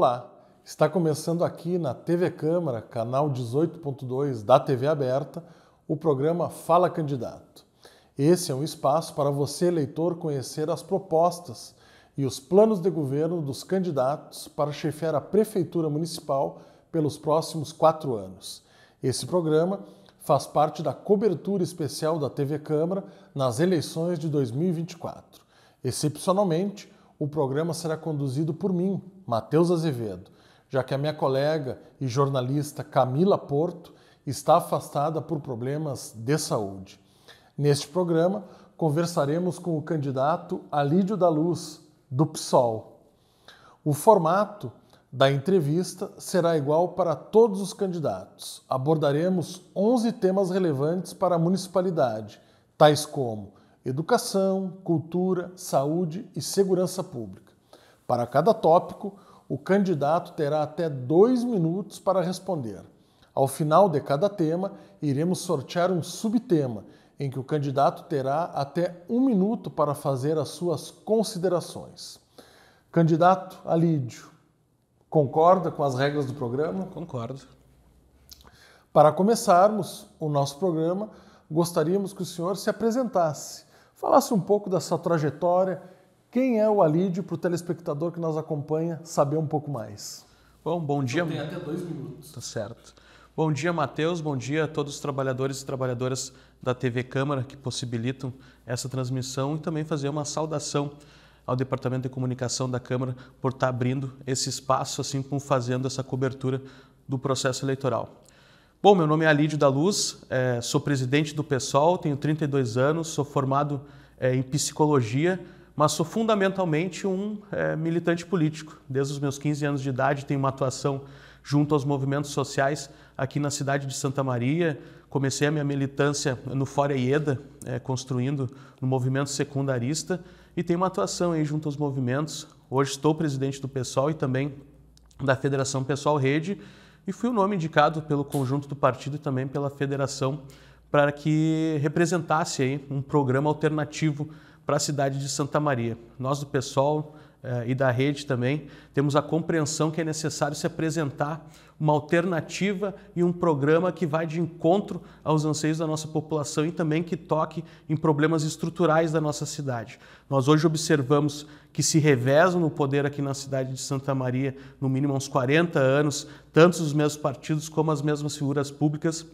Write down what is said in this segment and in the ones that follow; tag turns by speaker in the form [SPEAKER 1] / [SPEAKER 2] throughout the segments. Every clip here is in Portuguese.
[SPEAKER 1] Olá, está começando aqui na TV Câmara, canal 18.2 da TV Aberta, o programa Fala Candidato. Esse é um espaço para você, eleitor, conhecer as propostas e os planos de governo dos candidatos para chefiar a Prefeitura Municipal pelos próximos quatro anos. Esse programa faz parte da cobertura especial da TV Câmara nas eleições de 2024. Excepcionalmente, o programa será conduzido por mim, Matheus Azevedo, já que a minha colega e jornalista Camila Porto está afastada por problemas de saúde. Neste programa, conversaremos com o candidato Alídio da Luz, do PSOL. O formato da entrevista será igual para todos os candidatos. Abordaremos 11 temas relevantes para a municipalidade, tais como educação, cultura, saúde e segurança pública. Para cada tópico, o candidato terá até dois minutos para responder. Ao final de cada tema, iremos sortear um subtema, em que o candidato terá até um minuto para fazer as suas considerações. Candidato Alídio, concorda com as regras do programa? Concordo. Para começarmos o nosso programa, gostaríamos que o senhor se apresentasse falasse um pouco da sua trajetória, quem é o Alídio para o telespectador que nos acompanha saber um pouco
[SPEAKER 2] mais. Bom, bom dia. Tem até dois minutos. Tá certo. Bom dia, Matheus. Bom dia a todos os trabalhadores e trabalhadoras da TV Câmara que possibilitam essa transmissão e também fazer uma saudação ao Departamento de Comunicação da Câmara por estar tá abrindo esse espaço, assim como fazendo essa cobertura do processo eleitoral. Bom, meu nome é Alídio da Luz, é, sou presidente do PSOL, tenho 32 anos, sou formado é, em psicologia, mas sou fundamentalmente um é, militante político. Desde os meus 15 anos de idade tenho uma atuação junto aos movimentos sociais aqui na cidade de Santa Maria. Comecei a minha militância no Fora Ieda, construindo no movimento secundarista e tenho uma atuação aí junto aos movimentos. Hoje estou presidente do PSOL e também da Federação Pessoal Rede e fui o nome indicado pelo conjunto do partido e também pela federação para que representasse aí um programa alternativo para a cidade de Santa Maria. Nós do PSOL eh, e da rede também, temos a compreensão que é necessário se apresentar uma alternativa e um programa que vai de encontro aos anseios da nossa população e também que toque em problemas estruturais da nossa cidade. Nós hoje observamos que se revezam no poder aqui na cidade de Santa Maria, no mínimo há uns 40 anos, tanto os mesmos partidos como as mesmas figuras públicas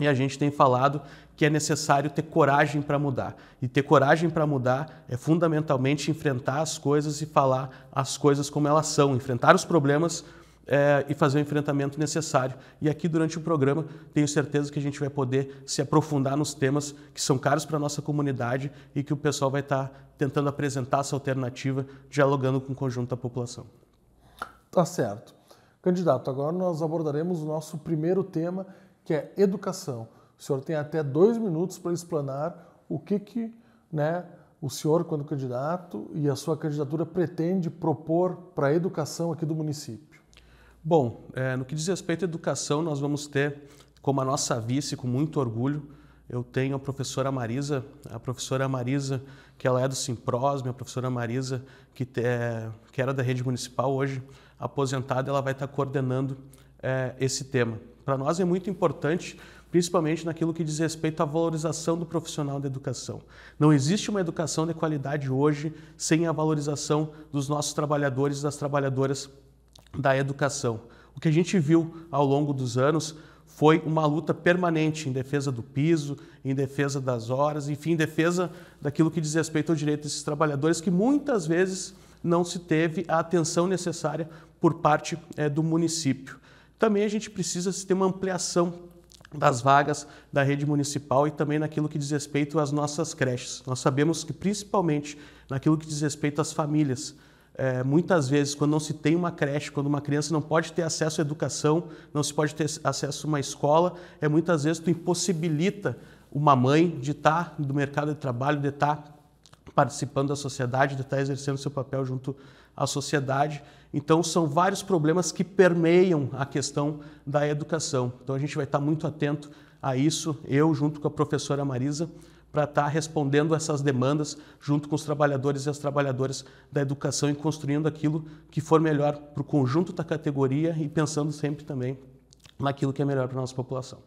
[SPEAKER 2] e a gente tem falado que é necessário ter coragem para mudar. E ter coragem para mudar é fundamentalmente enfrentar as coisas e falar as coisas como elas são, enfrentar os problemas é, e fazer o enfrentamento necessário. E aqui durante o programa tenho certeza que a gente vai poder se aprofundar nos temas que são caros para a nossa comunidade e que o pessoal vai estar tá tentando apresentar essa alternativa, dialogando com o conjunto da população. Tá
[SPEAKER 1] certo. Candidato, agora nós abordaremos o nosso primeiro tema, que é educação. O senhor tem até dois minutos para explanar o que, que né, o senhor, quando candidato, e a sua candidatura pretende propor para a educação aqui do município.
[SPEAKER 2] Bom, é, no que diz respeito à educação, nós vamos ter como a nossa vice, com muito orgulho, eu tenho a professora Marisa, a professora Marisa, que ela é do Simprosme, a professora Marisa, que, é, que era da rede municipal hoje, aposentada, ela vai estar coordenando é, esse tema para nós é muito importante, principalmente naquilo que diz respeito à valorização do profissional da educação. Não existe uma educação de qualidade hoje sem a valorização dos nossos trabalhadores e das trabalhadoras da educação. O que a gente viu ao longo dos anos foi uma luta permanente em defesa do piso, em defesa das horas, enfim, em defesa daquilo que diz respeito ao direito desses trabalhadores, que muitas vezes não se teve a atenção necessária por parte é, do município. Também a gente precisa ter uma ampliação das vagas da rede municipal e também naquilo que diz respeito às nossas creches. Nós sabemos que, principalmente naquilo que diz respeito às famílias, é, muitas vezes, quando não se tem uma creche, quando uma criança não pode ter acesso à educação, não se pode ter acesso a uma escola, é muitas vezes tu impossibilita uma mãe de estar tá no mercado de trabalho, de estar tá participando da sociedade, de estar tá exercendo seu papel junto à sociedade. Então, são vários problemas que permeiam a questão da educação. Então, a gente vai estar tá muito atento a isso, eu, junto com a professora Marisa, para estar tá respondendo essas demandas junto com os trabalhadores e as trabalhadoras da educação e construindo aquilo que for melhor para o conjunto da categoria e pensando sempre também naquilo que é melhor para a nossa população.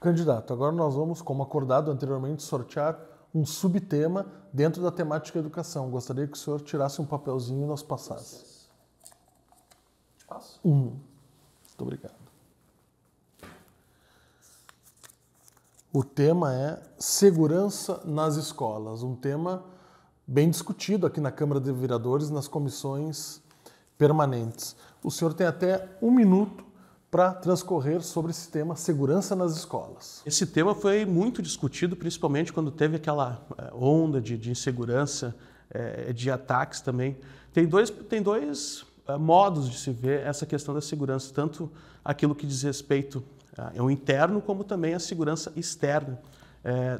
[SPEAKER 1] Candidato, agora nós vamos, como acordado anteriormente, sortear um subtema dentro da temática educação. Gostaria que o senhor tirasse um papelzinho e nos passasse. Passo. Um. Muito obrigado. O tema é segurança nas escolas, um tema bem discutido aqui na Câmara de Vereadores, nas comissões permanentes. O senhor tem até um minuto para transcorrer sobre esse tema segurança nas escolas.
[SPEAKER 2] Esse tema foi muito discutido, principalmente quando teve aquela eh, onda de, de insegurança, eh, de ataques também. Tem dois, tem dois eh, modos de se ver essa questão da segurança, tanto aquilo que diz respeito ao interno, como também a segurança externa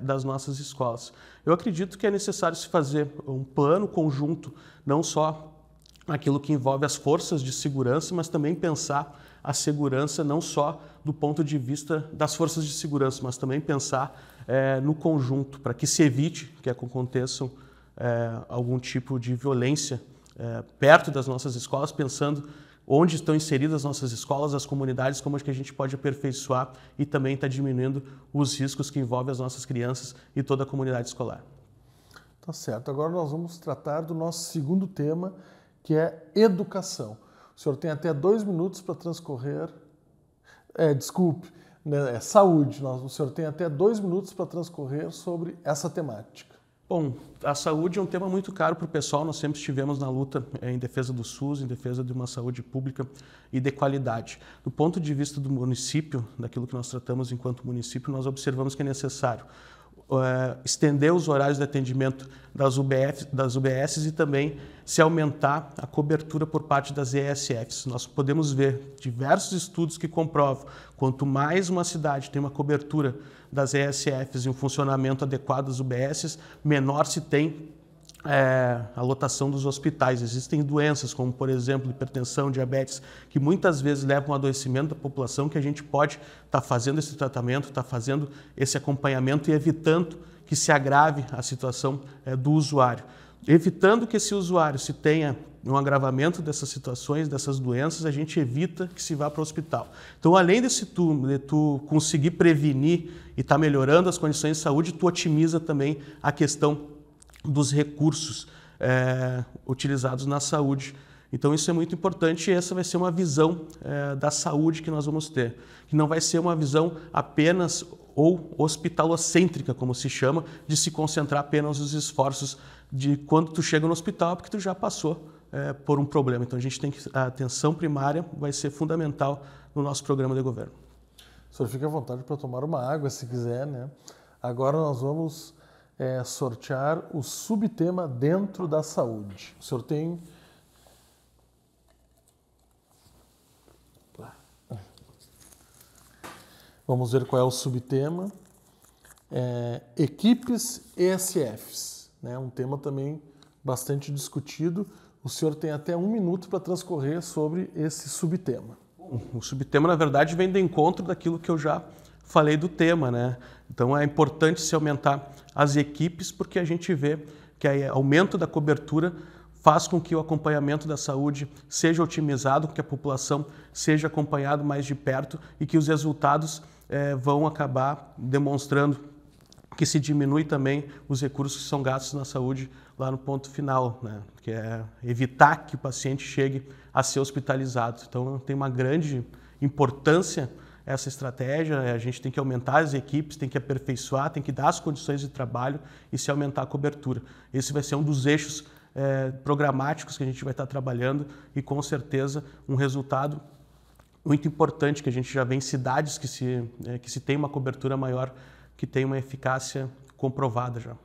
[SPEAKER 2] das nossas escolas. Eu acredito que é necessário se fazer um plano conjunto, não só aquilo que envolve as forças de segurança, mas também pensar a segurança não só do ponto de vista das forças de segurança, mas também pensar é, no conjunto, para que se evite que aconteçam é, algum tipo de violência é, perto das nossas escolas, pensando onde estão inseridas nossas escolas, as comunidades, como é que a gente pode aperfeiçoar e também está diminuindo os riscos que envolvem as nossas crianças e toda a comunidade escolar.
[SPEAKER 1] Tá certo. Agora nós vamos tratar do nosso segundo tema, que é educação. O senhor tem até dois minutos para transcorrer. É, desculpe, né, é, saúde. o senhor tem até dois minutos para transcorrer sobre essa temática.
[SPEAKER 2] Bom, a saúde é um tema muito caro para o pessoal. Nós sempre estivemos na luta é, em defesa do SUS, em defesa de uma saúde pública e de qualidade. Do ponto de vista do município, daquilo que nós tratamos enquanto município, nós observamos que é necessário uh, estender os horários de atendimento das, UBF, das UBSs e também se aumentar a cobertura por parte das ESFs. Nós podemos ver diversos estudos que comprovam quanto mais uma cidade tem uma cobertura das ESFs e um funcionamento adequado das UBSs, menor se tem é, a lotação dos hospitais. Existem doenças, como por exemplo hipertensão, diabetes, que muitas vezes levam ao adoecimento da população, que a gente pode estar tá fazendo esse tratamento, estar tá fazendo esse acompanhamento e evitando que se agrave a situação é, do usuário. Evitando que esse usuário se tenha um agravamento dessas situações, dessas doenças, a gente evita que se vá para o hospital. Então, além desse tu, de tu conseguir prevenir e estar tá melhorando as condições de saúde, tu otimiza também a questão dos recursos é, utilizados na saúde. Então isso é muito importante e essa vai ser uma visão é, da saúde que nós vamos ter, que não vai ser uma visão apenas ou hospitalocêntrica, como se chama, de se concentrar apenas os esforços de quando tu chega no hospital, porque tu já passou é, por um problema. Então a gente tem que a atenção primária vai ser fundamental no nosso programa de governo.
[SPEAKER 1] O senhor fica à vontade para tomar uma água se quiser, né? Agora nós vamos é sortear o subtema dentro da saúde. O senhor tem. Vamos ver qual é o subtema. É, equipes ESFs, né? um tema também bastante discutido. O senhor tem até um minuto para transcorrer sobre esse
[SPEAKER 2] subtema. O subtema, na verdade, vem do encontro daquilo que eu já falei do tema, né? Então é importante se aumentar as equipes, porque a gente vê que o aumento da cobertura faz com que o acompanhamento da saúde seja otimizado, que a população seja acompanhada mais de perto e que os resultados eh, vão acabar demonstrando que se diminui também os recursos que são gastos na saúde lá no ponto final, né? que é evitar que o paciente chegue a ser hospitalizado. Então tem uma grande importância essa estratégia. Né? A gente tem que aumentar as equipes, tem que aperfeiçoar, tem que dar as condições de trabalho e se aumentar a cobertura. Esse vai ser um dos eixos eh, programáticos que a gente vai estar trabalhando e com certeza um resultado muito importante que a gente já vê em cidades que se, eh, que se tem uma cobertura maior, que tem uma eficácia comprovada já.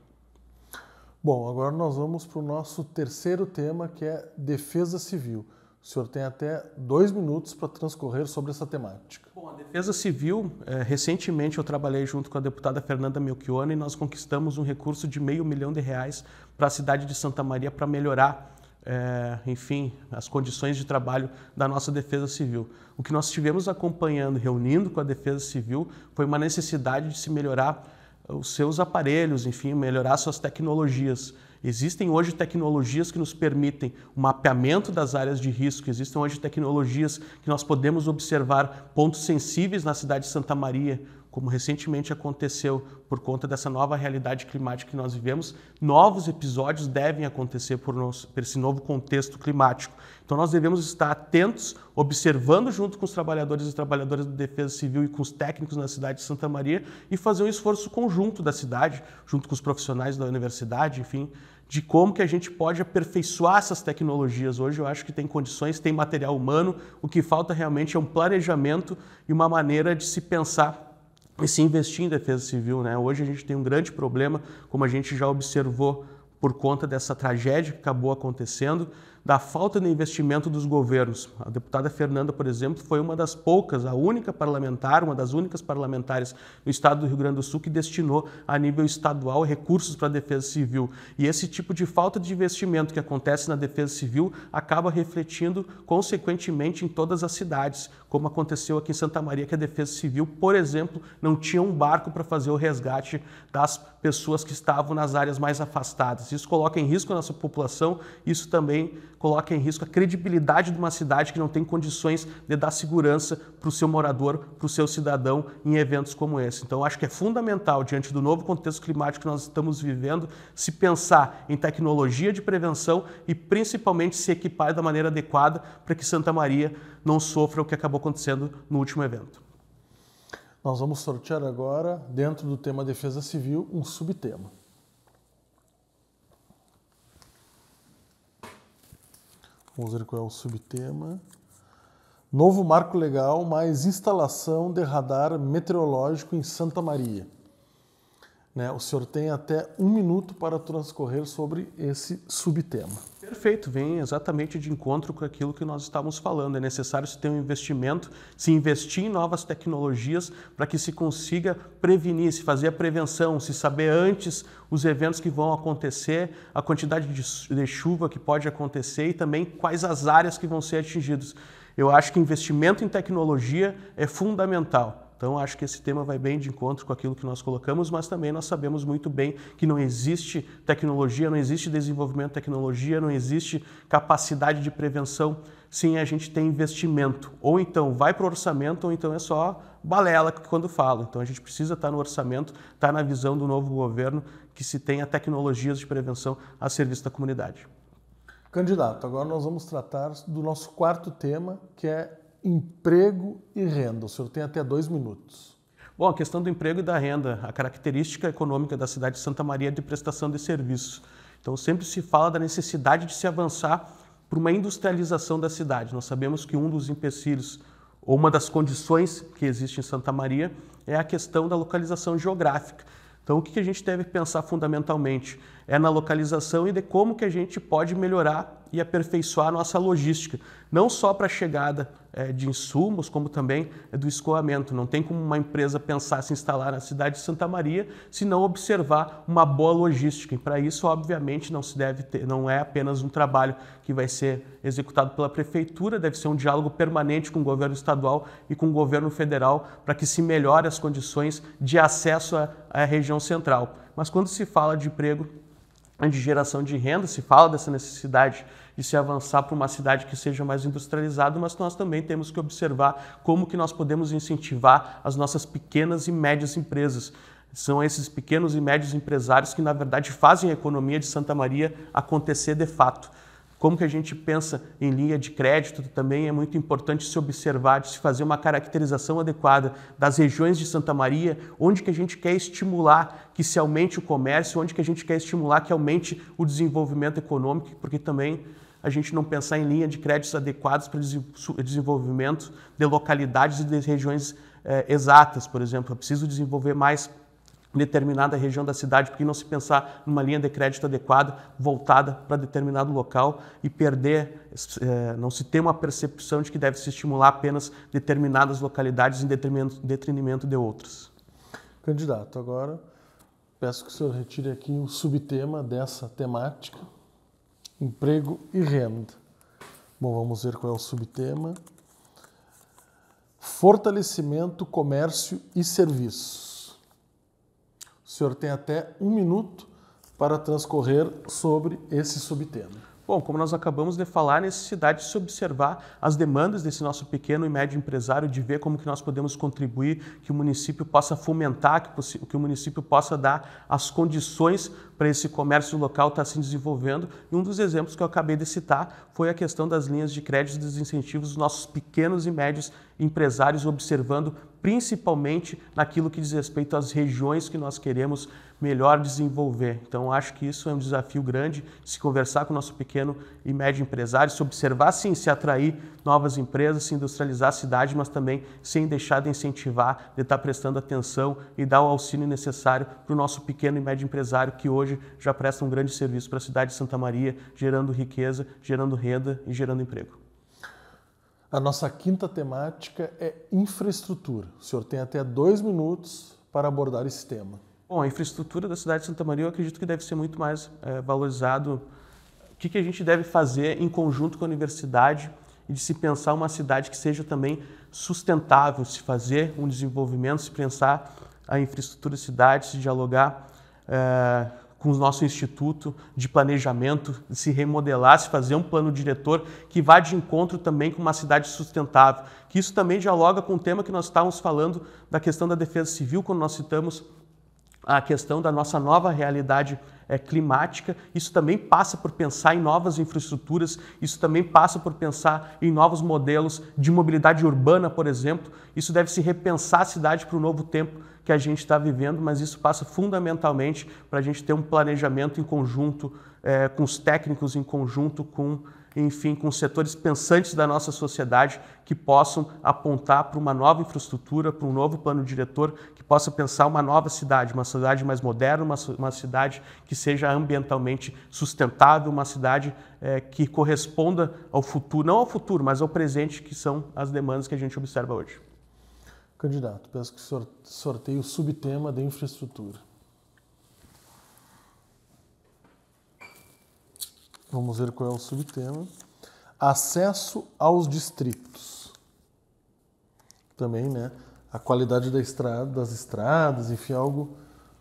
[SPEAKER 1] Bom, agora nós vamos para o nosso terceiro tema que é defesa civil. O senhor tem até dois minutos para transcorrer sobre essa temática. Bom,
[SPEAKER 2] a Defesa Civil, é, recentemente eu trabalhei junto com a deputada Fernanda Melchione e nós conquistamos um recurso de meio milhão de reais para a cidade de Santa Maria para melhorar, é, enfim, as condições de trabalho da nossa Defesa Civil. O que nós estivemos acompanhando, reunindo com a Defesa Civil, foi uma necessidade de se melhorar os seus aparelhos, enfim, melhorar suas tecnologias. Existem hoje tecnologias que nos permitem o um mapeamento das áreas de risco, existem hoje tecnologias que nós podemos observar pontos sensíveis na cidade de Santa Maria, como recentemente aconteceu por conta dessa nova realidade climática que nós vivemos, novos episódios devem acontecer por, nosso, por esse novo contexto climático. Então nós devemos estar atentos, observando junto com os trabalhadores e trabalhadoras da Defesa Civil e com os técnicos na cidade de Santa Maria e fazer um esforço conjunto da cidade, junto com os profissionais da universidade, enfim, de como que a gente pode aperfeiçoar essas tecnologias. Hoje eu acho que tem condições, tem material humano, o que falta realmente é um planejamento e uma maneira de se pensar e se investir em defesa civil. Né? Hoje a gente tem um grande problema, como a gente já observou por conta dessa tragédia que acabou acontecendo, da falta de investimento dos governos. A deputada Fernanda, por exemplo, foi uma das poucas, a única parlamentar, uma das únicas parlamentares no estado do Rio Grande do Sul que destinou a nível estadual recursos para a defesa civil. E esse tipo de falta de investimento que acontece na defesa civil acaba refletindo consequentemente em todas as cidades como aconteceu aqui em Santa Maria, que a Defesa Civil, por exemplo, não tinha um barco para fazer o resgate das pessoas que estavam nas áreas mais afastadas. Isso coloca em risco a nossa população, isso também coloca em risco a credibilidade de uma cidade que não tem condições de dar segurança para o seu morador, para o seu cidadão em eventos como esse. Então, acho que é fundamental, diante do novo contexto climático que nós estamos vivendo, se pensar em tecnologia de prevenção e, principalmente, se equipar da maneira adequada para que Santa Maria não sofra o que acabou acontecendo no último evento.
[SPEAKER 1] Nós vamos sortear agora, dentro do tema Defesa Civil, um subtema. Vamos ver qual é o subtema. Novo marco legal, mais instalação de radar meteorológico em Santa Maria. Né, o senhor tem até um minuto para transcorrer sobre esse subtema.
[SPEAKER 2] Perfeito, vem exatamente de encontro com aquilo que nós estávamos falando. É necessário se ter um investimento, se investir em novas tecnologias para que se consiga prevenir, se fazer a prevenção, se saber antes os eventos que vão acontecer, a quantidade de chuva que pode acontecer e também quais as áreas que vão ser atingidas. Eu acho que investimento em tecnologia é fundamental. Então, acho que esse tema vai bem de encontro com aquilo que nós colocamos, mas também nós sabemos muito bem que não existe tecnologia, não existe desenvolvimento de tecnologia, não existe capacidade de prevenção sem a gente ter investimento. Ou então vai para o orçamento, ou então é só balela quando fala. Então a gente precisa estar tá no orçamento, estar tá na visão do novo governo que se tenha tecnologias de prevenção a serviço da comunidade.
[SPEAKER 1] Candidato, agora nós vamos tratar do nosso quarto tema, que é emprego e renda. O senhor tem até dois minutos.
[SPEAKER 2] Bom, a questão do emprego e da renda, a característica econômica da cidade de Santa Maria é de prestação de serviços. Então, sempre se fala da necessidade de se avançar para uma industrialização da cidade. Nós sabemos que um dos empecilhos, ou uma das condições que existe em Santa Maria, é a questão da localização geográfica. Então, o que a gente deve pensar fundamentalmente é na localização e de como que a gente pode melhorar e aperfeiçoar a nossa logística, não só para a chegada é, de insumos, como também é do escoamento. Não tem como uma empresa pensar se instalar na cidade de Santa Maria se não observar uma boa logística. E para isso, obviamente, não se deve ter, não é apenas um trabalho que vai ser executado pela prefeitura, deve ser um diálogo permanente com o governo estadual e com o governo federal para que se melhore as condições de acesso à, à região central. Mas quando se fala de emprego, de geração de renda, se fala dessa necessidade e se avançar para uma cidade que seja mais industrializada, mas nós também temos que observar como que nós podemos incentivar as nossas pequenas e médias empresas. São esses pequenos e médios empresários que, na verdade, fazem a economia de Santa Maria acontecer de fato como que a gente pensa em linha de crédito também é muito importante se observar, de se fazer uma caracterização adequada das regiões de Santa Maria, onde que a gente quer estimular que se aumente o comércio, onde que a gente quer estimular que aumente o desenvolvimento econômico, porque também a gente não pensar em linha de créditos adequados para o desenvolvimento de localidades e de regiões eh, exatas, por exemplo. Eu preciso desenvolver mais determinada região da cidade, porque não se pensar numa linha de crédito adequada voltada para determinado local e perder, eh, não se ter uma percepção de que deve se estimular apenas determinadas localidades em detrimento de outras. Candidato,
[SPEAKER 1] agora peço que o senhor retire aqui o subtema dessa temática emprego e renda. Bom, vamos ver qual é o subtema. Fortalecimento, comércio e serviços.
[SPEAKER 2] O senhor tem até um minuto para transcorrer sobre esse subtema. Bom, como nós acabamos de falar, a necessidade de se observar as demandas desse nosso pequeno e médio empresário, de ver como que nós podemos contribuir, que o município possa fomentar, que, que o município possa dar as condições para esse comércio local estar se desenvolvendo. E um dos exemplos que eu acabei de citar foi a questão das linhas de crédito e dos incentivos dos nossos pequenos e médios empresários observando principalmente naquilo que diz respeito às regiões que nós queremos melhor desenvolver. Então, acho que isso é um desafio grande, se conversar com o nosso pequeno e médio empresário, se observar, sim, se atrair novas empresas, se industrializar a cidade, mas também sem deixar de incentivar, de estar prestando atenção e dar o auxílio necessário para o nosso pequeno e médio empresário, que hoje já presta um grande serviço para a cidade de Santa Maria, gerando riqueza, gerando renda e gerando emprego. A nossa quinta
[SPEAKER 1] temática é infraestrutura. O senhor tem até dois minutos para abordar esse tema.
[SPEAKER 2] Bom, a infraestrutura da cidade de Santa Maria eu acredito que deve ser muito mais é, valorizado. O que, que a gente deve fazer em conjunto com a universidade e de se pensar uma cidade que seja também sustentável, se fazer um desenvolvimento, se pensar a infraestrutura da cidade, se dialogar é, com o nosso Instituto de Planejamento, de se remodelar, se fazer um plano diretor que vá de encontro também com uma cidade sustentável, que isso também dialoga com o tema que nós estávamos falando da questão da defesa civil, quando nós citamos a questão da nossa nova realidade é, climática, isso também passa por pensar em novas infraestruturas, isso também passa por pensar em novos modelos de mobilidade urbana, por exemplo. Isso deve se repensar a cidade para o novo tempo que a gente está vivendo, mas isso passa fundamentalmente para a gente ter um planejamento em conjunto é, com os técnicos, em conjunto com, enfim, com os setores pensantes da nossa sociedade que possam apontar para uma nova infraestrutura, para um novo plano diretor, que possa pensar uma nova cidade, uma cidade mais moderna, uma, uma cidade que seja ambientalmente sustentável, uma cidade é, que corresponda ao futuro, não ao futuro, mas ao presente, que são as demandas que a gente observa hoje. Candidato,
[SPEAKER 1] peço que sorteie o subtema de infraestrutura. Vamos ver qual é o subtema. Acesso aos distritos. Também, né? A qualidade da estrada, das estradas, enfim, algo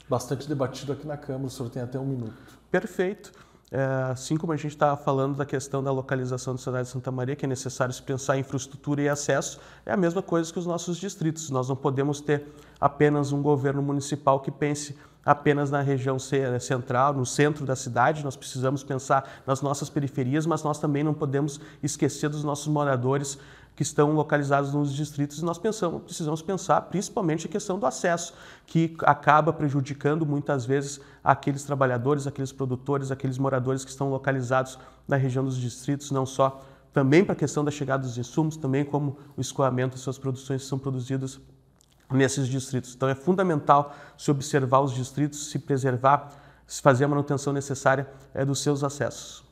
[SPEAKER 2] bastante debatido aqui na Câmara. O senhor tem até um minuto. Perfeito. É, assim como a gente está falando da questão da localização da cidade de Santa Maria, que é necessário se pensar em infraestrutura e acesso, é a mesma coisa que os nossos distritos. Nós não podemos ter apenas um governo municipal que pense apenas na região eh, central, no centro da cidade, nós precisamos pensar nas nossas periferias, mas nós também não podemos esquecer dos nossos moradores que estão localizados nos distritos e nós pensamos, precisamos pensar principalmente a questão do acesso, que acaba prejudicando muitas vezes aqueles trabalhadores, aqueles produtores, aqueles moradores que estão localizados na região dos distritos, não só também para a questão da chegada dos insumos, também como o escoamento das suas produções que são produzidas nesses distritos. Então é fundamental se observar os distritos, se preservar, se fazer a manutenção necessária é, dos seus acessos.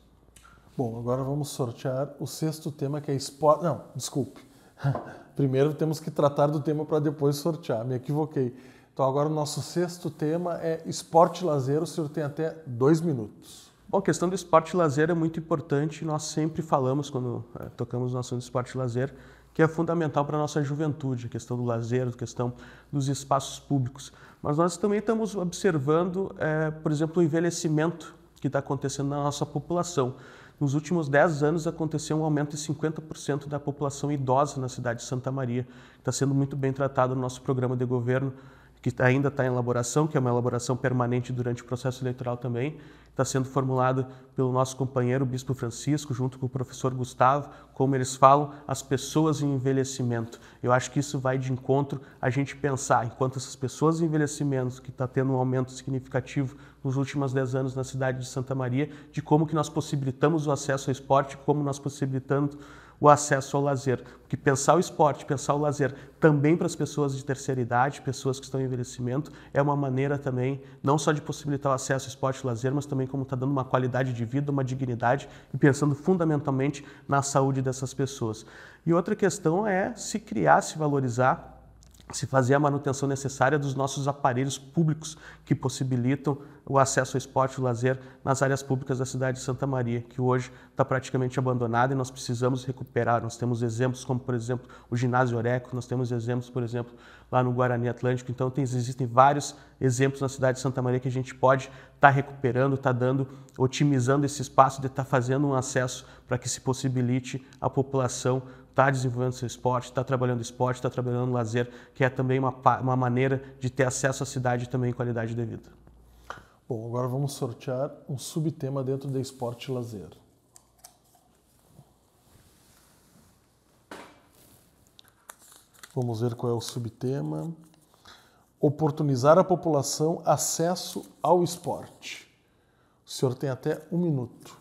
[SPEAKER 1] Bom, agora vamos sortear o sexto tema que é esporte. Não, desculpe. Primeiro temos que tratar do tema para depois sortear. Me equivoquei. Então agora o nosso sexto tema é esporte lazer. O senhor tem até dois minutos.
[SPEAKER 2] Bom, a questão do esporte lazer é muito importante. Nós sempre falamos quando é, tocamos no assunto de esporte lazer que é fundamental para a nossa juventude, a questão do lazer, a questão dos espaços públicos. Mas nós também estamos observando, é, por exemplo, o envelhecimento que está acontecendo na nossa população. Nos últimos 10 anos aconteceu um aumento de 50% da população idosa na cidade de Santa Maria. Está sendo muito bem tratado no nosso programa de governo que ainda está em elaboração, que é uma elaboração permanente durante o processo eleitoral também, está sendo formulada pelo nosso companheiro Bispo Francisco, junto com o professor Gustavo, como eles falam, as pessoas em envelhecimento. Eu acho que isso vai de encontro a gente pensar, enquanto essas pessoas em envelhecimento, que está tendo um aumento significativo nos últimos 10 anos na cidade de Santa Maria, de como que nós possibilitamos o acesso ao esporte, como nós possibilitamos o acesso ao lazer. Porque pensar o esporte, pensar o lazer também para as pessoas de terceira idade, pessoas que estão em envelhecimento, é uma maneira também não só de possibilitar o acesso ao esporte e lazer, mas também como está dando uma qualidade de vida, uma dignidade e pensando fundamentalmente na saúde dessas pessoas. E outra questão é se criar, se valorizar se fazer a manutenção necessária dos nossos aparelhos públicos que possibilitam o acesso ao esporte e lazer nas áreas públicas da cidade de Santa Maria, que hoje está praticamente abandonada e nós precisamos recuperar. Nós temos exemplos como, por exemplo, o ginásio Oreco, nós temos exemplos, por exemplo, lá no Guarani Atlântico. Então, tem, existem vários exemplos na cidade de Santa Maria que a gente pode estar tá recuperando, estar tá dando, otimizando esse espaço, de estar tá fazendo um acesso para que se possibilite a população está desenvolvendo seu esporte, está trabalhando esporte, está trabalhando lazer, que é também uma, uma maneira de ter acesso à cidade e também qualidade de vida.
[SPEAKER 1] Bom, agora vamos sortear um subtema dentro de esporte e lazer. Vamos ver qual é o subtema. Oportunizar a população
[SPEAKER 2] acesso ao esporte. O senhor tem até um minuto.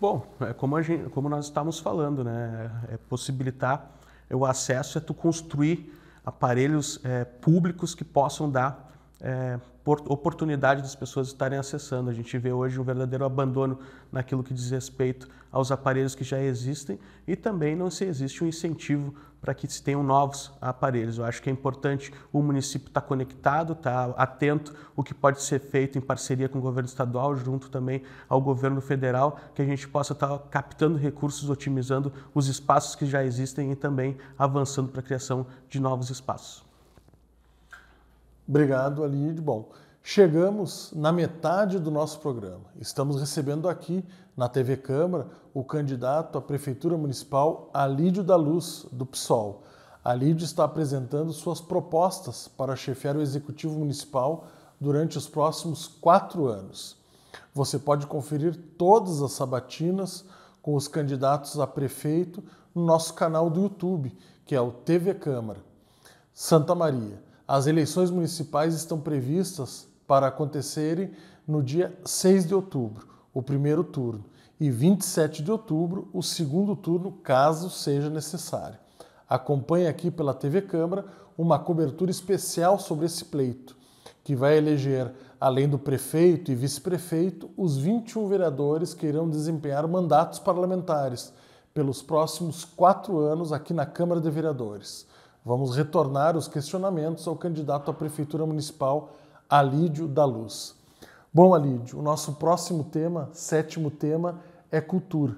[SPEAKER 2] Bom, é como, a gente, como nós estávamos falando, né? É possibilitar o acesso, é tu construir aparelhos é, públicos que possam dar é, oportunidade das pessoas estarem acessando. A gente vê hoje um verdadeiro abandono naquilo que diz respeito aos aparelhos que já existem e também não se existe um incentivo para que se tenham novos aparelhos. Eu acho que é importante o município estar tá conectado, estar tá atento o que pode ser feito em parceria com o governo estadual, junto também ao governo federal, que a gente possa estar tá captando recursos, otimizando os espaços que já existem e também avançando para a criação de novos espaços.
[SPEAKER 1] Obrigado, Aline. Bom, chegamos na metade do nosso programa. Estamos recebendo aqui na TV Câmara o candidato à Prefeitura Municipal Alídio da Luz, do PSOL. Alídio está apresentando suas propostas para chefiar o Executivo Municipal durante os próximos quatro anos. Você pode conferir todas as sabatinas com os candidatos a prefeito no nosso canal do YouTube, que é o TV Câmara. Santa Maria as eleições municipais estão previstas para acontecerem no dia 6 de outubro, o primeiro turno, e 27 de outubro, o segundo turno, caso seja necessário. Acompanhe aqui pela TV Câmara uma cobertura especial sobre esse pleito, que vai eleger, além do prefeito e vice-prefeito, os 21 vereadores que irão desempenhar mandatos parlamentares pelos próximos quatro anos aqui na Câmara de Vereadores. Vamos retornar os questionamentos ao candidato à Prefeitura Municipal, Alídio da Luz. Bom, Alídio, o nosso próximo tema, sétimo tema, é cultura.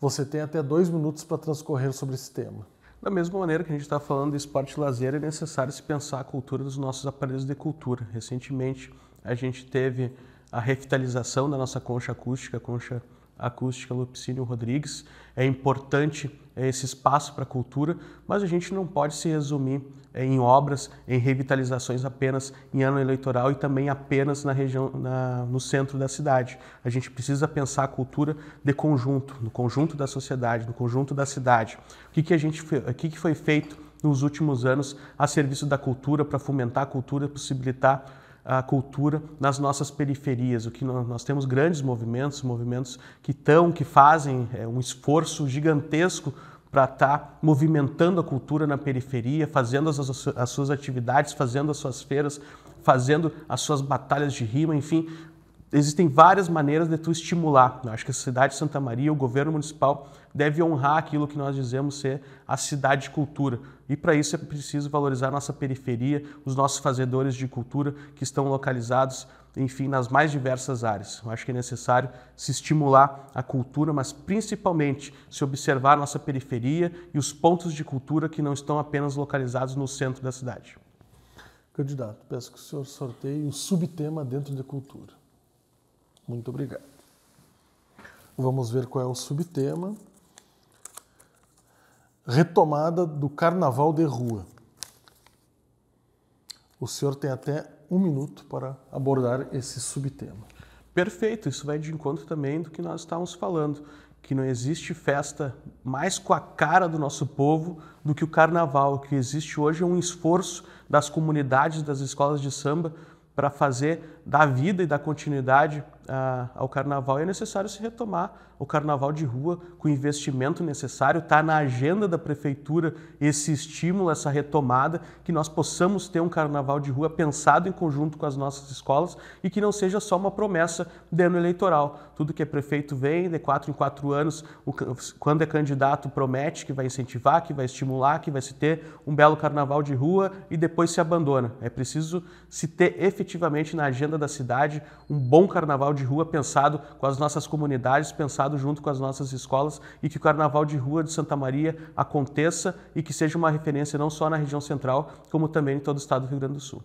[SPEAKER 1] Você tem até dois minutos para transcorrer sobre esse tema.
[SPEAKER 2] Da mesma maneira que a gente está falando de esporte e lazer, é necessário se pensar a cultura dos nossos aparelhos de cultura. Recentemente, a gente teve a revitalização da nossa concha acústica, concha Acústica Lupicínio Rodrigues. É importante é, esse espaço para a cultura, mas a gente não pode se resumir é, em obras, em revitalizações apenas em ano eleitoral e também apenas na região, na, no centro da cidade. A gente precisa pensar a cultura de conjunto, no conjunto da sociedade, no conjunto da cidade. O que, que a gente, o que, que foi feito nos últimos anos a serviço da cultura para fomentar a cultura, possibilitar a cultura nas nossas periferias. O que nós, nós temos grandes movimentos, movimentos que estão, que fazem é, um esforço gigantesco para estar tá movimentando a cultura na periferia, fazendo as, as, as suas atividades, fazendo as suas feiras, fazendo as suas batalhas de rima, enfim, existem várias maneiras de tu estimular. Eu acho que a cidade de Santa Maria, o governo municipal, deve honrar aquilo que nós dizemos ser a cidade de cultura. E para isso é preciso valorizar nossa periferia, os nossos fazedores de cultura que estão localizados, enfim, nas mais diversas áreas. Eu acho que é necessário se estimular a cultura, mas principalmente se observar nossa periferia e os pontos de cultura que não estão apenas localizados no centro da cidade.
[SPEAKER 1] Candidato, peço que o senhor sorteie um subtema dentro de cultura. Muito obrigado. Vamos ver qual é o subtema. Retomada do carnaval de rua. O senhor tem até um minuto
[SPEAKER 2] para abordar esse subtema. Perfeito, isso vai de encontro também do que nós estávamos falando, que não existe festa mais com a cara do nosso povo do que o carnaval, o que existe hoje é um esforço das comunidades, das escolas de samba para fazer da vida e da continuidade a, ao carnaval e é necessário se retomar o carnaval de rua, com o investimento necessário, está na agenda da prefeitura esse estímulo, essa retomada, que nós possamos ter um carnaval de rua pensado em conjunto com as nossas escolas e que não seja só uma promessa de ano eleitoral. Tudo que é prefeito vem, de quatro em quatro anos, quando é candidato, promete que vai incentivar, que vai estimular, que vai se ter um belo carnaval de rua e depois se abandona. É preciso se ter efetivamente na agenda da cidade um bom carnaval de rua pensado com as nossas comunidades, pensado Estado, junto com as nossas escolas, e que o Carnaval de Rua de Santa Maria aconteça e que seja uma referência não só na região central, como também em todo o Estado do Rio Grande do Sul.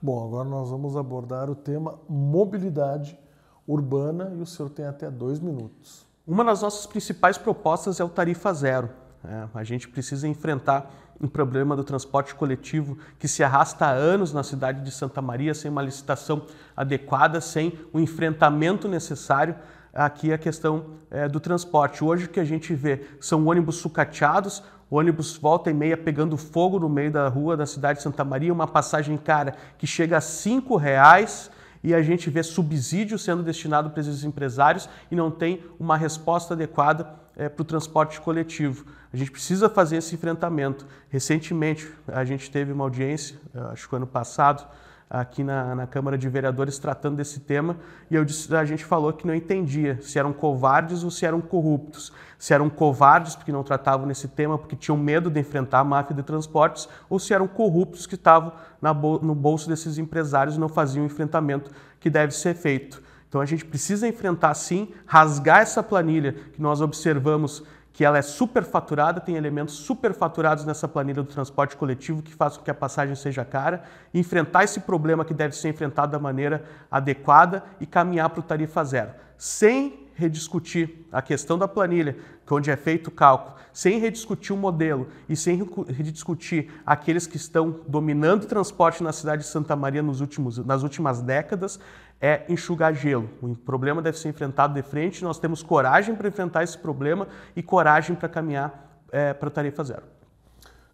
[SPEAKER 1] Bom, agora nós vamos abordar o tema mobilidade urbana e o senhor tem até dois minutos.
[SPEAKER 2] Uma das nossas principais propostas é o Tarifa Zero. É, a gente precisa enfrentar um problema do transporte coletivo que se arrasta há anos na cidade de Santa Maria sem uma licitação adequada, sem o enfrentamento necessário aqui a questão é, do transporte. Hoje o que a gente vê são ônibus sucateados, ônibus volta e meia pegando fogo no meio da rua da cidade de Santa Maria, uma passagem cara que chega a R$ reais e a gente vê subsídio sendo destinado para esses empresários e não tem uma resposta adequada é, para o transporte coletivo. A gente precisa fazer esse enfrentamento. Recentemente, a gente teve uma audiência, acho que ano passado, aqui na, na, Câmara de Vereadores tratando desse tema e eu disse, a gente falou que não entendia se eram covardes ou se eram corruptos. Se eram covardes porque não tratavam nesse tema, porque tinham medo de enfrentar a máfia de transportes, ou se eram corruptos que estavam no bolso desses empresários e não faziam o enfrentamento que deve ser feito. Então a gente precisa enfrentar sim, rasgar essa planilha que nós observamos que ela é superfaturada, tem elementos superfaturados nessa planilha do transporte coletivo que faz com que a passagem seja cara, enfrentar esse problema que deve ser enfrentado da maneira adequada e caminhar para o tarifa zero, sem rediscutir a questão da planilha, é onde é feito o cálculo, sem rediscutir o modelo e sem rediscutir aqueles que estão dominando o transporte na cidade de Santa Maria nos últimos, nas últimas décadas, é enxugar gelo. O problema deve ser enfrentado de frente, nós temos coragem para enfrentar esse problema e coragem para caminhar é, para a tarifa zero.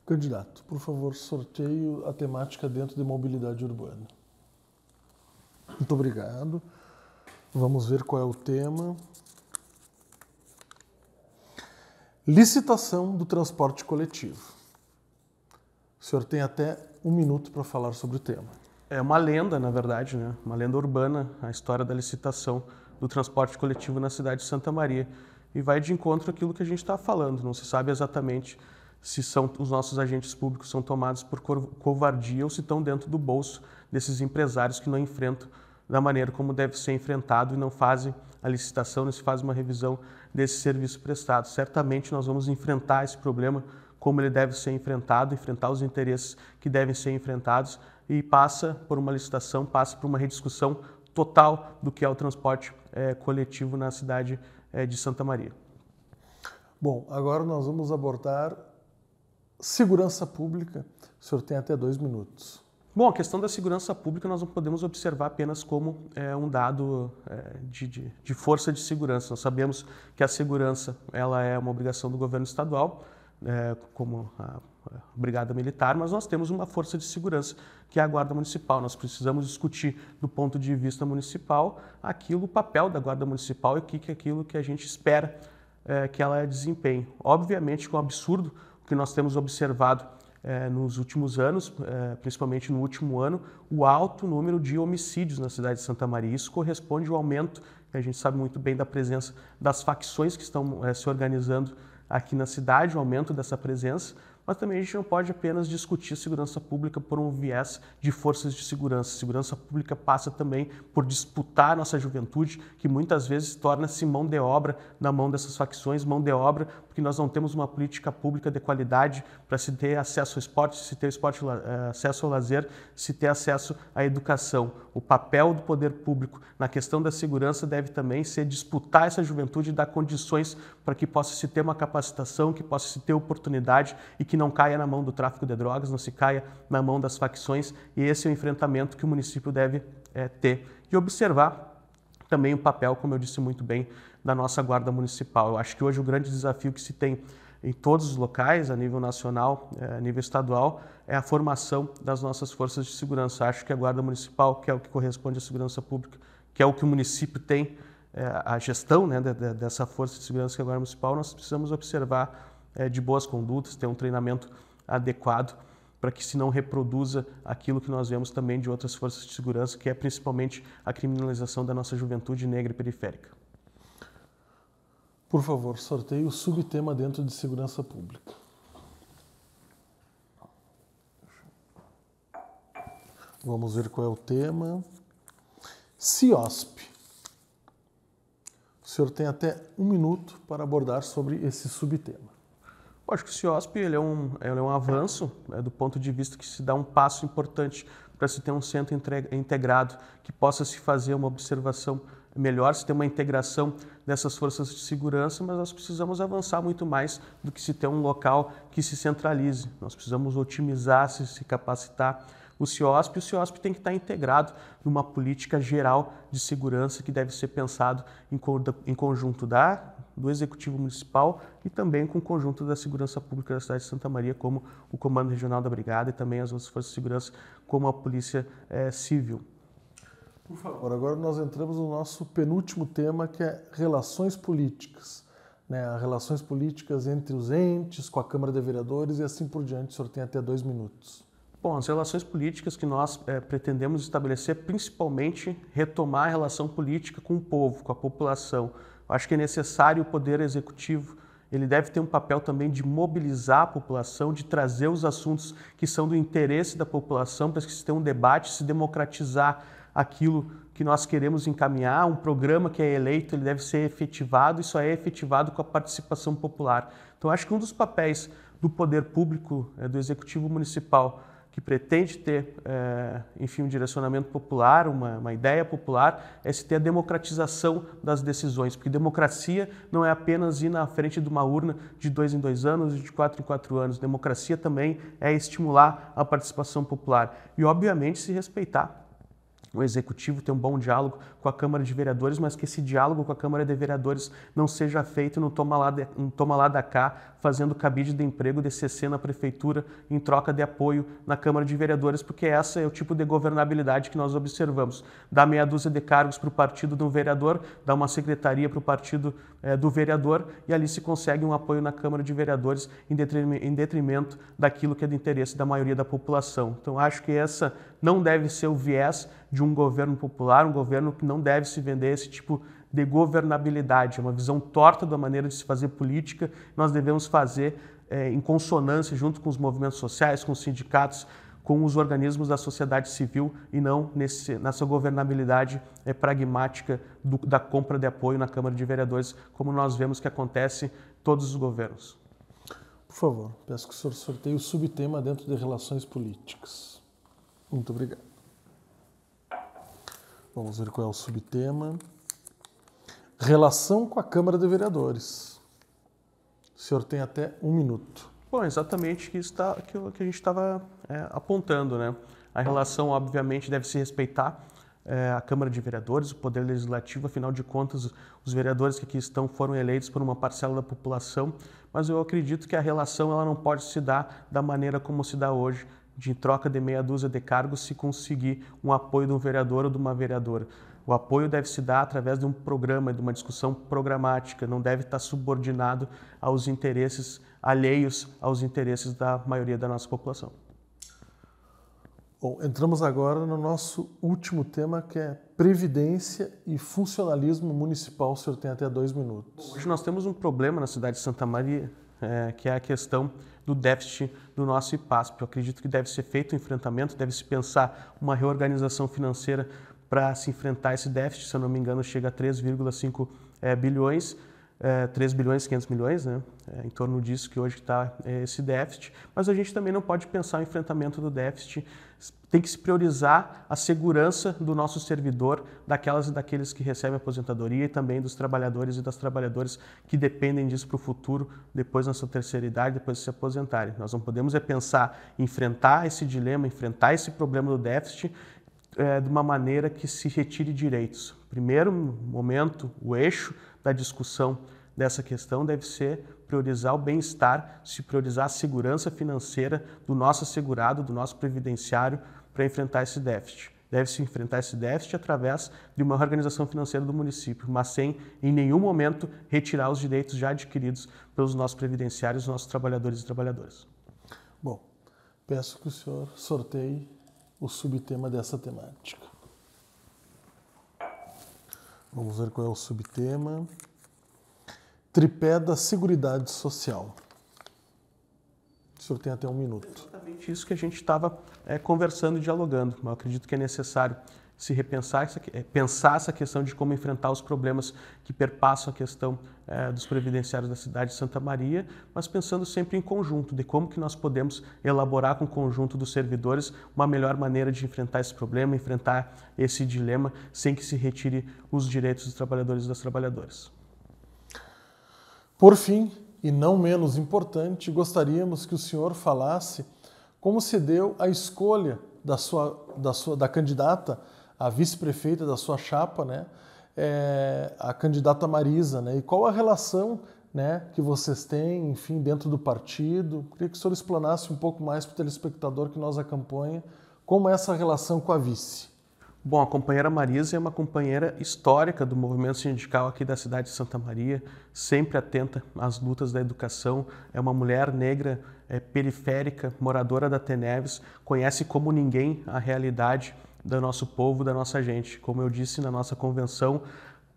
[SPEAKER 1] Candidato, por favor, sorteio a temática dentro de mobilidade urbana. Muito obrigado. Vamos ver qual é o tema. Licitação do transporte coletivo.
[SPEAKER 2] O senhor tem até um minuto para falar sobre o tema. É uma lenda, na verdade, né? uma lenda urbana, a história da licitação do transporte coletivo na cidade de Santa Maria. E vai de encontro aquilo que a gente está falando. Não se sabe exatamente se são os nossos agentes públicos são tomados por covardia ou se estão dentro do bolso desses empresários que não enfrentam da maneira como deve ser enfrentado e não fazem a licitação, não se faz uma revisão desse serviço prestado. Certamente nós vamos enfrentar esse problema como ele deve ser enfrentado, enfrentar os interesses que devem ser enfrentados e passa por uma licitação, passa por uma rediscussão total do que é o transporte é, coletivo na cidade é, de Santa Maria.
[SPEAKER 1] Bom, agora nós vamos abordar segurança pública. O senhor tem até dois minutos.
[SPEAKER 2] Bom, a questão da segurança pública nós não podemos observar apenas como é, um dado é, de, de, de, força de segurança. Nós sabemos que a segurança ela é uma obrigação do governo estadual, é, como a brigada militar, mas nós temos uma força de segurança que é a Guarda Municipal. Nós precisamos discutir do ponto de vista municipal aquilo, o papel da Guarda Municipal e o que é aquilo que a gente espera é, que ela desempenhe. Obviamente que é um absurdo o que nós temos observado é, nos últimos anos, é, principalmente no último ano, o alto número de homicídios na cidade de Santa Maria. Isso corresponde ao aumento, que a gente sabe muito bem, da presença das facções que estão se organizando aqui na cidade, o aumento dessa presença, mas também a gente não pode apenas discutir segurança pública por um viés de forças de segurança. Segurança pública passa também por disputar a nossa juventude, que muitas vezes torna-se mão de obra na mão dessas facções, mão de obra porque nós não temos uma política pública de qualidade para se ter acesso ao esporte, se ter esporte, eh, acesso ao lazer, se ter acesso à educação. O papel do poder público na questão da segurança deve também ser disputar essa juventude e dar condições para que possa se ter uma capacitação, que possa se ter oportunidade e que não caia na mão do tráfico de drogas, não se caia na mão das facções. E esse é o enfrentamento que o município deve é, ter. E observar também o papel, como eu disse muito bem, da nossa Guarda Municipal. Eu acho que hoje o grande desafio que se tem em todos os locais, a nível nacional, eh, a nível estadual, é a formação das nossas forças de segurança. Acho que a Guarda Municipal, que é o que corresponde à segurança pública, que é o que o município tem, é, a gestão né, de, de, dessa força de segurança que é a Guarda Municipal, nós precisamos observar é, de boas condutas, ter um treinamento adequado para que se não reproduza aquilo que nós vemos também de outras forças de segurança, que é principalmente a criminalização da nossa juventude negra e periférica. Por favor, sorteie o subtema dentro de segurança pública.
[SPEAKER 1] Vamos ver qual é o tema. CIOSP. O senhor tem até um
[SPEAKER 2] minuto para abordar sobre esse subtema. Eu acho que o CIOSP ele é, um, ele é um avanço né, do ponto de vista que se dá um passo importante para se ter um centro integrado que possa se fazer uma observação melhor, se ter uma integração dessas forças de segurança, mas nós precisamos avançar muito mais do que se ter um local que se centralize. Nós precisamos otimizar, se, se capacitar o CIOSP, o CIOSP tem que estar integrado numa política geral de segurança que deve ser pensado em, em conjunto da do Executivo Municipal e também com o conjunto da Segurança Pública da cidade de Santa Maria, como o Comando Regional da Brigada e também as outras forças de segurança, como a Polícia eh, Civil.
[SPEAKER 1] Por favor. Agora nós entramos no nosso penúltimo tema, que é relações políticas. Né, relações políticas entre os entes, com a Câmara de Vereadores e assim por diante. O
[SPEAKER 2] senhor tem até dois
[SPEAKER 1] minutos.
[SPEAKER 2] Bom, as relações políticas que nós é, pretendemos estabelecer, principalmente retomar a relação política com o povo, com a população. Eu acho que é necessário o Poder Executivo ele deve ter um papel também de mobilizar a população, de trazer os assuntos que são do interesse da população para que se tenha um debate, se democratizar aquilo que nós queremos encaminhar, um programa que é eleito, ele deve ser efetivado e só é efetivado com a participação popular. Então, acho que um dos papéis do poder público, eh, do executivo municipal, que pretende ter, eh, enfim, um direcionamento popular, uma, uma, ideia popular, é se ter a democratização das decisões, porque democracia não é apenas ir na frente de uma urna de dois em dois anos e de quatro em quatro anos. Democracia também é estimular a participação popular e, obviamente, se respeitar o executivo ter um bom diálogo com a Câmara de Vereadores, mas que esse diálogo com a Câmara de Vereadores não seja feito no toma lá, de, no toma lá da cá, fazendo cabide de emprego de CC na Prefeitura em troca de apoio na Câmara de Vereadores, porque essa é o tipo de governabilidade que nós observamos. Dá meia dúzia de cargos para o partido do vereador, dá uma secretaria para o partido eh, do vereador e ali se consegue um apoio na Câmara de Vereadores em detrimento, em detrimento daquilo que é do interesse da maioria da população. Então, acho que essa não deve ser o viés de um governo popular, um governo que não deve se vender esse tipo de governabilidade, é uma visão torta da maneira de se fazer política. Nós devemos fazer eh, em consonância junto com os movimentos sociais, com os sindicatos, com os organismos da sociedade civil e não nesse, nessa governabilidade eh, pragmática do, da compra de apoio na Câmara de Vereadores, como nós vemos que acontece em todos os governos. Por favor, peço que o senhor sorteie o
[SPEAKER 1] subtema dentro de relações políticas. Muito obrigado. Vamos ver qual é o subtema. Relação com a Câmara de Vereadores. O senhor tem até um minuto.
[SPEAKER 2] Bom, exatamente que está que, que a gente estava é, apontando, né? A relação, obviamente, deve se respeitar é, a Câmara de Vereadores, o Poder Legislativo, afinal de contas, os vereadores que aqui estão foram eleitos por uma parcela da população, mas eu acredito que a relação ela não pode se dar da maneira como se dá hoje, de troca de meia dúzia de cargos se conseguir um apoio de um vereador ou de uma vereadora. O apoio deve se dar através de um programa, de uma discussão programática, não deve estar subordinado aos interesses alheios aos interesses da maioria da nossa população.
[SPEAKER 1] Bom, entramos agora no nosso último tema, que é previdência e funcionalismo municipal. O senhor tem até dois minutos.
[SPEAKER 2] Hoje nós temos um problema na cidade de Santa Maria, é, que é a questão do déficit do nosso IPASP. Eu acredito que deve ser feito o um enfrentamento, deve se pensar uma reorganização financeira para se enfrentar esse déficit, se eu não me engano, chega a 3,5 é, eh, bilhões é, 3 bilhões e 500 milhões, né? É, em torno disso que hoje está é, esse déficit, mas a gente também não pode pensar o enfrentamento do déficit, tem que se priorizar a segurança do nosso servidor, daquelas e daqueles que recebem aposentadoria e também dos trabalhadores e das trabalhadoras que dependem disso para o futuro, depois na sua terceira idade, depois de se aposentarem. Nós não podemos é pensar, enfrentar esse dilema, enfrentar esse problema do déficit é, de uma maneira que se retire direitos. Primeiro momento, o eixo da discussão dessa questão deve ser priorizar o bem-estar, se priorizar a segurança financeira do nosso assegurado, do nosso previdenciário para enfrentar esse déficit. Deve-se enfrentar esse déficit através de uma organização financeira do município, mas sem, em nenhum momento, retirar os direitos já adquiridos pelos nossos previdenciários, nossos trabalhadores e trabalhadoras.
[SPEAKER 1] Bom, peço que o senhor sorteie o subtema dessa temática. Vamos ver qual é o subtema. Tripé da Seguridade Social. O senhor tem até um
[SPEAKER 2] minuto. É exatamente isso que a gente estava é, conversando e dialogando. Eu acredito que é necessário se repensar essa, pensar essa questão de como enfrentar os problemas que perpassam a questão é, dos previdenciários da cidade de Santa Maria, mas pensando sempre em conjunto, de como que nós podemos elaborar com o conjunto dos servidores uma melhor maneira de enfrentar esse problema, enfrentar esse dilema, sem que se retire os direitos dos trabalhadores e das trabalhadoras.
[SPEAKER 1] Por fim, e não menos importante, gostaríamos que o senhor falasse como se deu a escolha da sua, da sua da candidata a vice-prefeita da sua chapa, né, é a candidata Marisa, né, e qual a relação né, que vocês têm, enfim, dentro do partido. Queria que o senhor explanasse um pouco mais
[SPEAKER 2] para o telespectador que nós acompanha como é essa relação com a vice. Bom, a companheira Marisa é uma companheira histórica do movimento sindical aqui da cidade de Santa Maria, sempre atenta às lutas da educação. É uma mulher negra é, periférica, moradora da Teneves, conhece como ninguém a realidade do nosso povo, da nossa gente. Como eu disse na nossa convenção,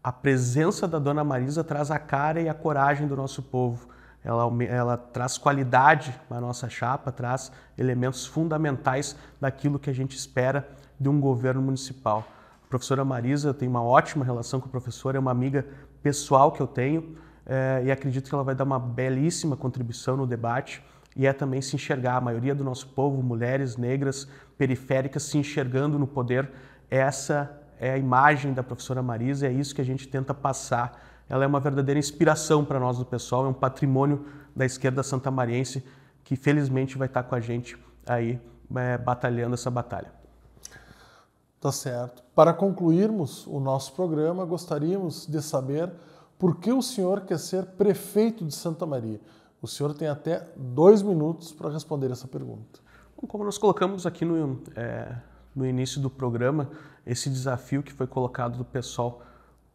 [SPEAKER 2] a presença da Dona Marisa traz a cara e a coragem do nosso povo. Ela, ela traz qualidade na nossa chapa, traz elementos fundamentais daquilo que a gente espera de um governo municipal. A professora Marisa tem uma ótima relação com o professor, é uma amiga pessoal que eu tenho é, e acredito que ela vai dar uma belíssima contribuição no debate e é também se enxergar. A maioria do nosso povo, mulheres negras, periféricas, se enxergando no poder. Essa é a imagem da professora Marisa, é isso que a gente tenta passar. Ela é uma verdadeira inspiração para nós do pessoal, é um patrimônio da esquerda santamariense que felizmente vai estar com a gente aí é, batalhando essa batalha. Tá certo. Para
[SPEAKER 1] concluirmos o nosso programa, gostaríamos de saber por que o senhor quer ser
[SPEAKER 2] prefeito de Santa Maria. O senhor tem até dois minutos para responder essa pergunta. Como nós colocamos aqui no, é, no início do programa, esse desafio que foi colocado do pessoal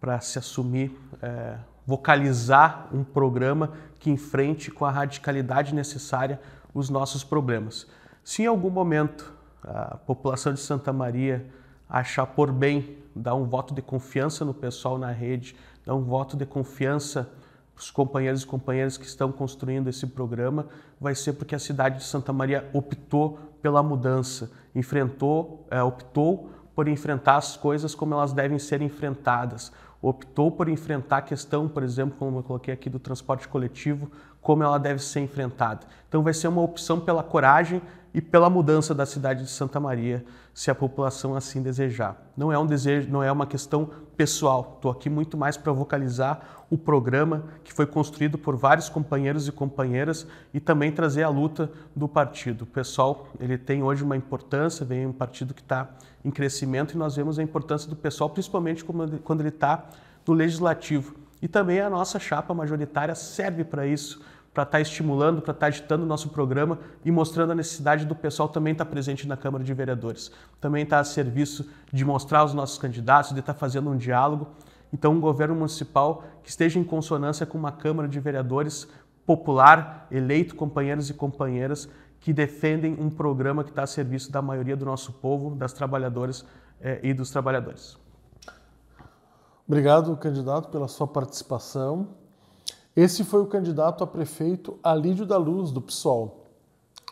[SPEAKER 2] para se assumir, é, vocalizar um programa que enfrente com a radicalidade necessária os nossos problemas. Se em algum momento a população de Santa Maria achar por bem dar um voto de confiança no pessoal na rede, dar um voto de confiança os companheiros e companheiras que estão construindo esse programa, vai ser porque a cidade de Santa Maria optou pela mudança, enfrentou, é, optou por enfrentar as coisas como elas devem ser enfrentadas, optou por enfrentar a questão, por exemplo, como eu coloquei aqui do transporte coletivo, como ela deve ser enfrentada. Então vai ser uma opção pela coragem e pela mudança da cidade de Santa Maria, se a população assim desejar. Não é um desejo, não é uma questão pessoal. Estou aqui muito mais para vocalizar o programa que foi construído por vários companheiros e companheiras e também trazer a luta do partido. O pessoal ele tem hoje uma importância, vem um partido que está em crescimento e nós vemos a importância do pessoal, principalmente quando ele está no legislativo. E também a nossa chapa majoritária serve para isso, para estar tá estimulando, para estar tá agitando o nosso programa e mostrando a necessidade do pessoal também estar tá presente na Câmara de Vereadores. Também está a serviço de mostrar os nossos candidatos, de estar tá fazendo um diálogo então um governo municipal que esteja em consonância com uma Câmara de Vereadores popular, eleito companheiros e companheiras que defendem um programa que está a serviço da maioria do nosso povo, das trabalhadoras eh, e dos trabalhadores. Obrigado, candidato, pela sua participação.
[SPEAKER 1] Esse foi o candidato a prefeito Alídio da Luz, do PSOL.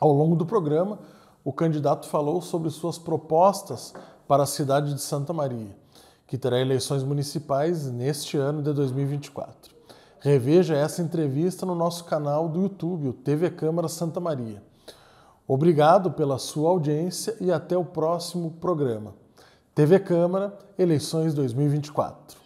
[SPEAKER 1] Ao longo do programa, o candidato falou sobre suas propostas para a cidade de Santa Maria que terá eleições municipais neste ano de 2024. Reveja essa entrevista no nosso canal do YouTube, o TV Câmara Santa Maria. Obrigado pela sua audiência e até o próximo programa. TV Câmara, eleições 2024.